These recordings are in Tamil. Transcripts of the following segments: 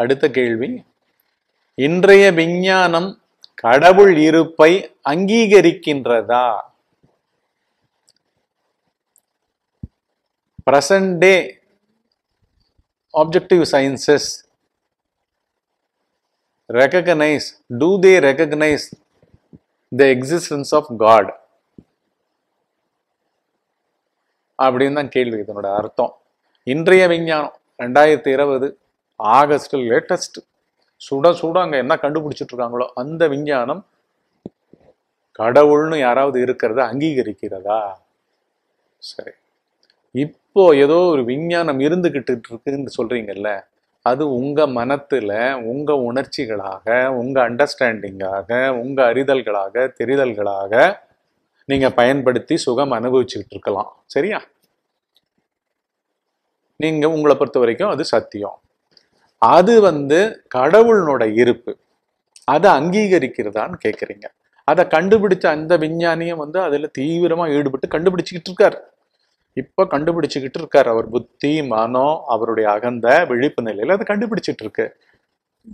அடுத்த கேள்வி இன்றைய விஞ்ஞானம் கடவுள் இருப்பை அங்கீகரிக்கின்றதா present day objective sciences recognize do they recognize the existence of God அப்படின்னு தான் கேள்வி இதனோட அர்த்தம் இன்றைய விஞ்ஞானம் ரெண்டாயிரத்தி இருபது ஆகஸ்ட் லேட்டஸ்ட் சுட சுட அங்கே என்ன கண்டுபிடிச்சிட்டு இருக்காங்களோ அந்த விஞ்ஞானம் கடவுள்னு யாராவது இருக்கிறத அங்கீகரிக்கிறதா சரி இப்போ ஏதோ ஒரு விஞ்ஞானம் இருந்துகிட்டு இருக்குன்னு சொல்றீங்கல்ல அது உங்க மனத்துல உங்க உணர்ச்சிகளாக உங்க அண்டர்ஸ்டாண்டிங்காக உங்க அறிதல்களாக தெரிதல்களாக நீங்க பயன்படுத்தி சுகம் அனுபவிச்சுக்கிட்டு இருக்கலாம் சரியா நீங்க உங்களை பொறுத்த வரைக்கும் அது சத்தியம் அது வந்து கடவுளினோட இருப்பு அதை அங்கீகரிக்கிறதான்னு கேட்குறீங்க அதை கண்டுபிடிச்ச அந்த விஞ்ஞானியும் வந்து அதில் தீவிரமாக ஈடுபட்டு கண்டுபிடிச்சிக்கிட்டு இருக்கார் இப்போ கண்டுபிடிச்சிக்கிட்டு இருக்கார் அவர் புத்தி மனம் அவருடைய அகந்த விழிப்பு நிலையில் அதை கண்டுபிடிச்சிட்டு இருக்கு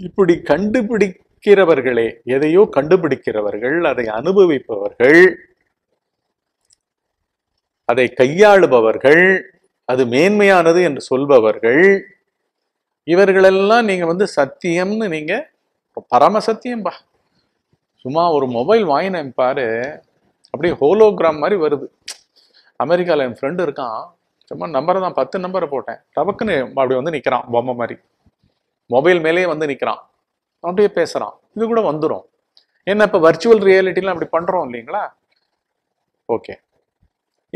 இப்படி கண்டுபிடிக்கிறவர்களே எதையோ கண்டுபிடிக்கிறவர்கள் அதை அனுபவிப்பவர்கள் அதை கையாளுபவர்கள் அது மேன்மையானது என்று சொல்பவர்கள் இவர்களெல்லாம் நீங்கள் வந்து சத்தியம்னு நீங்கள் பரம சத்தியம்பா சும்மா ஒரு மொபைல் வாங்கினேன் பாரு அப்படியே ஹோலோகிராம் மாதிரி வருது அமெரிக்காவில் என் ஃப்ரெண்டு இருக்கான் சும்மா நம்பரை தான் பத்து நம்பரை போட்டேன் டபக்குன்னு அப்படி வந்து நிற்கிறான் பொம்மை மாதிரி மொபைல் மேலேயே வந்து நிற்கிறான் அப்படியே பேசுகிறான் இது கூட வந்துடும் என்ன இப்போ வர்ச்சுவல் ரியாலிட்டிலாம் அப்படி பண்ணுறோம் இல்லைங்களா ஓகே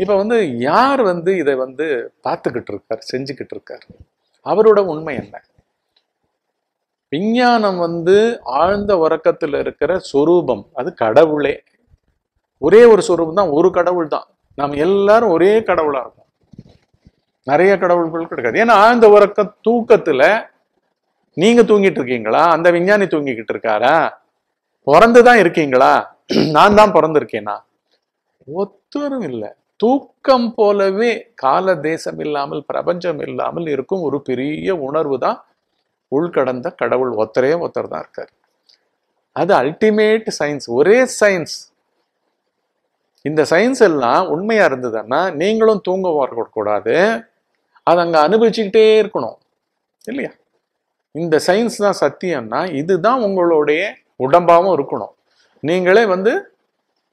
இப்போ வந்து யார் வந்து இதை வந்து பார்த்துக்கிட்டு இருக்கார் செஞ்சுக்கிட்டு இருக்கார் அவரோட உண்மை என்ன விஞ்ஞானம் வந்து ஆழ்ந்த உறக்கத்தில் இருக்கிற சொரூபம் அது கடவுளே ஒரே ஒரு சொரூபம் தான் ஒரு கடவுள் தான் நாம் எல்லாரும் ஒரே கடவுளாக இருக்கும் நிறைய கடவுள்கள் கிடைக்காது ஏன்னா ஆழ்ந்த உறக்க தூக்கத்தில் நீங்கள் தூங்கிட்டு இருக்கீங்களா அந்த விஞ்ஞானி தூங்கிக்கிட்டு இருக்காரா பிறந்து தான் இருக்கீங்களா நான் தான் பிறந்திருக்கேனா ஒத்தரும் இல்லை தூக்கம் போலவே கால தேசம் இல்லாமல் பிரபஞ்சம் இல்லாமல் இருக்கும் ஒரு பெரிய உணர்வு தான் உள்கடந்த கடவுள் ஒத்தரே ஒத்தர் தான் இருக்கார் அது அல்டிமேட் சயின்ஸ் ஒரே சயின்ஸ் இந்த சயின்ஸ் எல்லாம் உண்மையா இருந்ததுன்னா நீங்களும் தூங்க வரக்கூடாது அதை அங்கே அனுபவிச்சுக்கிட்டே இருக்கணும் இல்லையா இந்த சயின்ஸ் தான் சத்தியம்னா இதுதான் உங்களுடைய உடம்பாகவும் இருக்கணும் நீங்களே வந்து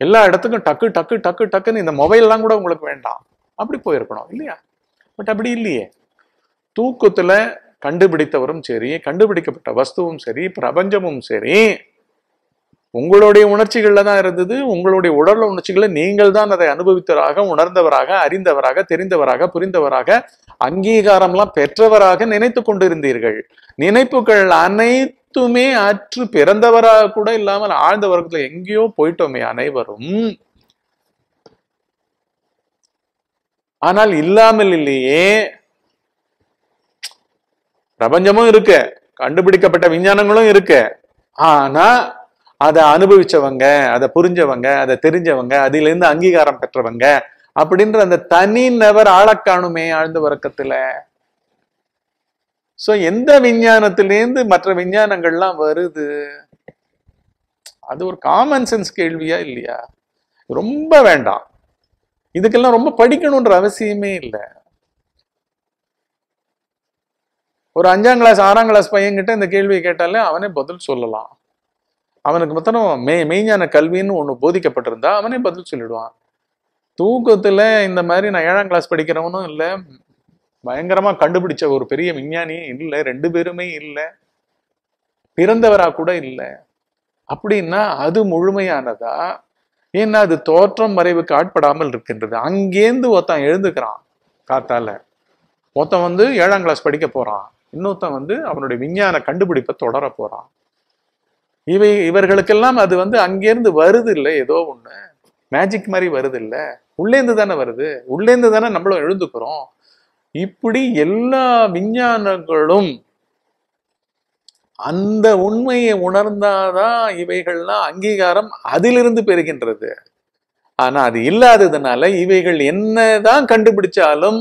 எல்லா இடத்துக்கும் டக்கு டக்கு டக்கு டக்குன்னு இந்த மொபைல்லாம் கூட உங்களுக்கு வேண்டாம் அப்படி போயிருக்கணும் இல்லையா பட் அப்படி இல்லையே தூக்கத்துல கண்டுபிடித்தவரும் சரி கண்டுபிடிக்கப்பட்ட வஸ்துவும் சரி பிரபஞ்சமும் சரி உங்களுடைய உணர்ச்சிகளில் தான் இருந்தது உங்களுடைய உடல் உணர்ச்சிகளை நீங்கள் தான் அதை அனுபவித்தவராக உணர்ந்தவராக அறிந்தவராக தெரிந்தவராக புரிந்தவராக அங்கீகாரம்லாம் பெற்றவராக நினைத்து கொண்டிருந்தீர்கள் நினைப்புகள் அனைத்துமே அற்று பிறந்தவராக கூட இல்லாமல் ஆழ்ந்த வர்க்கத்துல எங்கேயோ போயிட்டோமே அனைவரும் ஆனால் இல்லாமல் இல்லையே பிரபஞ்சமும் இருக்கு கண்டுபிடிக்கப்பட்ட விஞ்ஞானங்களும் இருக்கு ஆனா அதை அனுபவிச்சவங்க அதை புரிஞ்சவங்க அதை தெரிஞ்சவங்க அதிலிருந்து அங்கீகாரம் பெற்றவங்க அப்படின்ற அந்த தனி நபர் ஆழக்காணுமே ஆழ்ந்த வர்க்கத்துல சோ எந்த விஞ்ஞானத்திலேருந்து மற்ற விஞ்ஞானங்கள்லாம் வருது அது ஒரு காமன் சென்ஸ் கேள்வியா இல்லையா ரொம்ப வேண்டாம் இதுக்கெல்லாம் ரொம்ப படிக்கணும்ன்ற அவசியமே இல்லை ஒரு அஞ்சாம் கிளாஸ் ஆறாம் கிளாஸ் பையன்கிட்ட இந்த கேள்வியை கேட்டாலே அவனே பதில் சொல்லலாம் அவனுக்கு மொத்தம் மெய் மெய்ஞான கல்வின்னு ஒன்று போதிக்கப்பட்டிருந்தா அவனே பதில் சொல்லிடுவான் தூக்கத்தில் இந்த மாதிரி நான் ஏழாம் கிளாஸ் படிக்கிறவனும் இல்லை பயங்கரமாக கண்டுபிடிச்ச ஒரு பெரிய விஞ்ஞானியும் இல்லை ரெண்டு பேருமே இல்லை பிறந்தவரா கூட இல்லை அப்படின்னா அது முழுமையானதா ஏன்னா அது தோற்றம் மறைவுக்கு ஆட்படாமல் இருக்கின்றது அங்கேருந்து ஒருத்தன் எழுந்துக்கிறான் காத்தால ஒருத்தன் வந்து ஏழாம் கிளாஸ் படிக்க போறான் இன்னொருத்தன் வந்து அவனுடைய விஞ்ஞான கண்டுபிடிப்பை தொடர போறான் இவை இவர்களுக்கெல்லாம் அது வந்து அங்கேருந்து வருது இல்லை ஏதோ ஒன்று மேஜிக் மாதிரி வருது இல்லை உள்ளேந்து தானே வருது உள்ளேந்து தானே நம்மளும் எழுந்துக்கிறோம் இப்படி எல்லா விஞ்ஞானங்களும் அந்த உண்மையை உணர்ந்தாதான் இவைகள்லாம் அங்கீகாரம் அதிலிருந்து பெறுகின்றது ஆனா அது இல்லாததுனால இவைகள் என்னதான் கண்டுபிடிச்சாலும்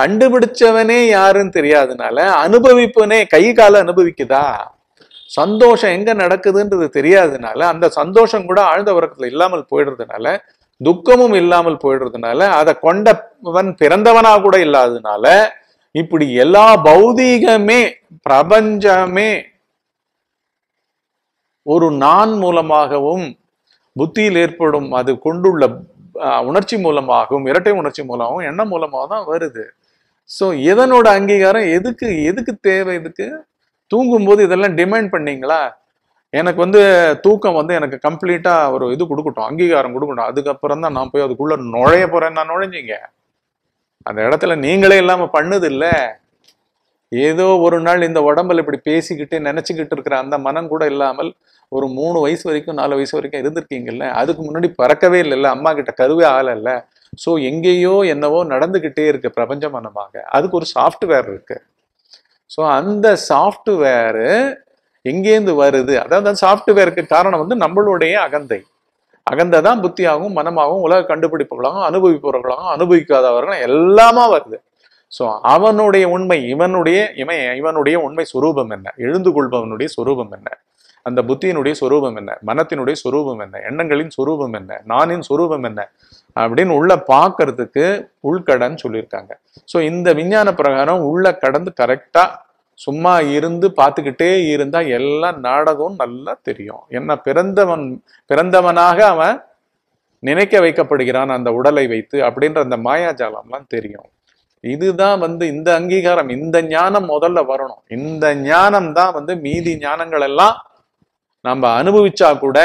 கண்டுபிடிச்சவனே யாருன்னு தெரியாதனால அனுபவிப்பனே கை கால அனுபவிக்குதா சந்தோஷம் எங்கே நடக்குதுன்றது தெரியாததுனால அந்த சந்தோஷம் கூட ஆழ்ந்த உறக்கத்தில் இல்லாமல் போயிடுறதுனால துக்கமும் இல்லாமல் போயிடுறதுனால அதை கொண்டவன் பிறந்தவனா கூட இல்லாததுனால இப்படி எல்லா பௌதீகமே பிரபஞ்சமே ஒரு நான் மூலமாகவும் புத்தியில் ஏற்படும் அது கொண்டுள்ள உணர்ச்சி மூலமாகவும் இரட்டை உணர்ச்சி மூலமாகவும் எண்ணம் மூலமாக தான் வருது ஸோ எதனோட அங்கீகாரம் எதுக்கு எதுக்கு தேவை இதுக்கு தூங்கும்போது இதெல்லாம் டிமேண்ட் பண்ணீங்களா எனக்கு வந்து தூக்கம் வந்து எனக்கு கம்ப்ளீட்டாக ஒரு இது கொடுக்கட்டும் அங்கீகாரம் கொடுக்கட்டும் அதுக்கப்புறம் தான் நான் போய் அதுக்குள்ளே நுழைய போகிறேன் நான் நுழைஞ்சிங்க அந்த இடத்துல நீங்களே இல்லாமல் பண்ணது இல்லை ஏதோ ஒரு நாள் இந்த உடம்புல இப்படி பேசிக்கிட்டு நினச்சிக்கிட்டு இருக்கிற அந்த மனம் கூட இல்லாமல் ஒரு மூணு வயசு வரைக்கும் நாலு வயசு வரைக்கும் இருந்திருக்கீங்கல்ல அதுக்கு முன்னாடி பறக்கவே இல்லைல்ல அம்மா கிட்ட கருவே ஆகலைல்ல ஸோ எங்கேயோ என்னவோ நடந்துக்கிட்டே இருக்கு பிரபஞ்ச மனமாக அதுக்கு ஒரு சாஃப்ட்வேர் இருக்குது ஸோ அந்த சாஃப்ட்வேரு எங்கேருந்து வருது அதாவது சாஃப்ட்வேருக்கு காரணம் வந்து நம்மளுடைய அகந்தை அகந்தை தான் புத்தியாகவும் மனமாகவும் உலக கண்டுபிடிப்புகளாகவும் அனுபவிப்பவர்களாகவும் அனுபவிக்காதவர்களும் எல்லாமா வருது ஸோ அவனுடைய உண்மை இவனுடைய இவன் இவனுடைய உண்மை சுரூபம் என்ன எழுந்து கொள்பவனுடைய சுரூபம் என்ன அந்த புத்தியினுடைய சுரூபம் என்ன மனத்தினுடைய சுரூபம் என்ன எண்ணங்களின் சுரூபம் என்ன நானின் சுரூபம் என்ன அப்படின்னு உள்ள பார்க்கறதுக்கு உள்கடன் சொல்லியிருக்காங்க ஸோ இந்த விஞ்ஞான பிரகாரம் உள்ள கடந்து கரெக்டாக சும்மா இருந்து பார்த்துக்கிட்டே இருந்தால் எல்லா நாடகம் நல்லா தெரியும் என்ன பிறந்தவன் பிறந்தவனாக அவன் நினைக்க வைக்கப்படுகிறான் அந்த உடலை வைத்து அப்படின்ற அந்த மாயாஜாலம்லாம் தெரியும் இதுதான் வந்து இந்த அங்கீகாரம் இந்த ஞானம் முதல்ல வரணும் இந்த ஞானம் தான் வந்து மீதி ஞானங்கள் எல்லாம் நம்ம அனுபவிச்சா கூட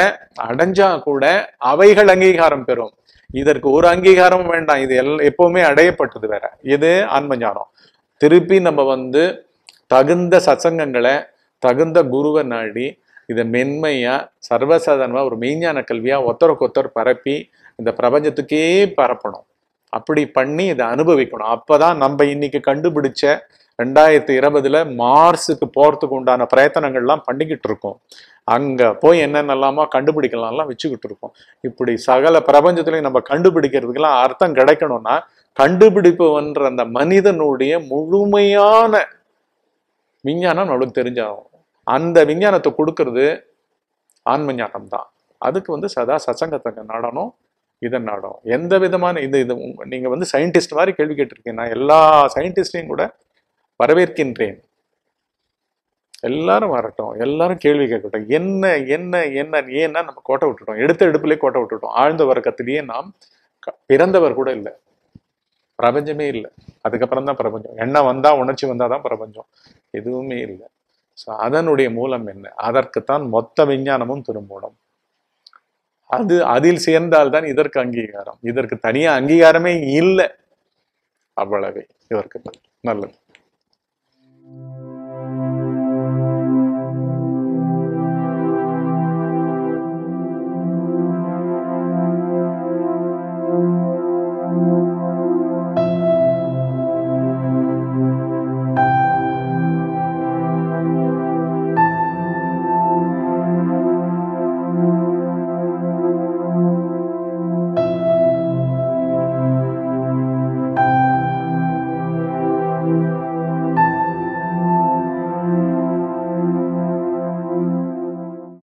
அடைஞ்சா கூட அவைகள் அங்கீகாரம் பெறும் இதற்கு ஒரு அங்கீகாரமும் வேண்டாம் இது எல் எப்பவுமே அடையப்பட்டது வேற இது ஆன்ம ஞானம் திருப்பி நம்ம வந்து தகுந்த சசங்கங்களை தகுந்த குருவை நாடி இதை மென்மையாக சர்வசாதாரணமாக ஒரு மெய்ஞான கல்வியாக ஒத்தருக்கு ஒத்தர் பரப்பி இந்த பிரபஞ்சத்துக்கே பரப்பணும் அப்படி பண்ணி இதை அனுபவிக்கணும் அப்போதான் நம்ம இன்னைக்கு கண்டுபிடிச்ச ரெண்டாயிரத்தி இருபதுல மார்ஸுக்கு போகிறதுக்கு உண்டான பிரயத்தனங்கள்லாம் பண்ணிக்கிட்டு இருக்கோம் அங்கே போய் என்னென்னலாமா கண்டுபிடிக்கலாம்லாம் வச்சுக்கிட்டு இருக்கோம் இப்படி சகல பிரபஞ்சத்துலையும் நம்ம கண்டுபிடிக்கிறதுக்கெல்லாம் அர்த்தம் கிடைக்கணும்னா கண்டுபிடிப்புன்ற அந்த மனிதனுடைய முழுமையான விஞ்ஞானம் நம்மளுக்கு தெரிஞ்சாகும் அந்த விஞ்ஞானத்தை கொடுக்கறது ஆன்மஞானம் தான் அதுக்கு வந்து சதா சசங்கத்தை நடனம் இதன் நாடும் எந்த விதமான இது இது நீங்கள் வந்து சயின்டிஸ்ட் மாதிரி கேள்வி கேட்டிருக்கீங்க நான் எல்லா சயின்டிஸ்டையும் கூட வரவேற்கின்றேன் எல்லாரும் வரட்டும் எல்லாரும் கேள்வி கேட்கட்டும் என்ன என்ன என்ன ஏன்னா நம்ம கோட்டை விட்டுட்டோம் எடுத்த எடுப்புலேயே கோட்டை விட்டுட்டோம் ஆழ்ந்த வர்க்கத்திலேயே நாம் பிறந்தவர் கூட இல்லை பிரபஞ்சமே இல்லை அதுக்கப்புறம் தான் பிரபஞ்சம் எண்ணம் வந்தால் உணர்ச்சி வந்தால் தான் பிரபஞ்சம் எதுவுமே இல்லை ஸோ அதனுடைய மூலம் என்ன அதற்குத்தான் மொத்த விஞ்ஞானமும் திரும்பணும் அது அதில் சேர்ந்தால்தான் இதற்கு அங்கீகாரம் இதற்கு தனியா அங்கீகாரமே இல்லை அவ்வளவே இதற்கு நல்லது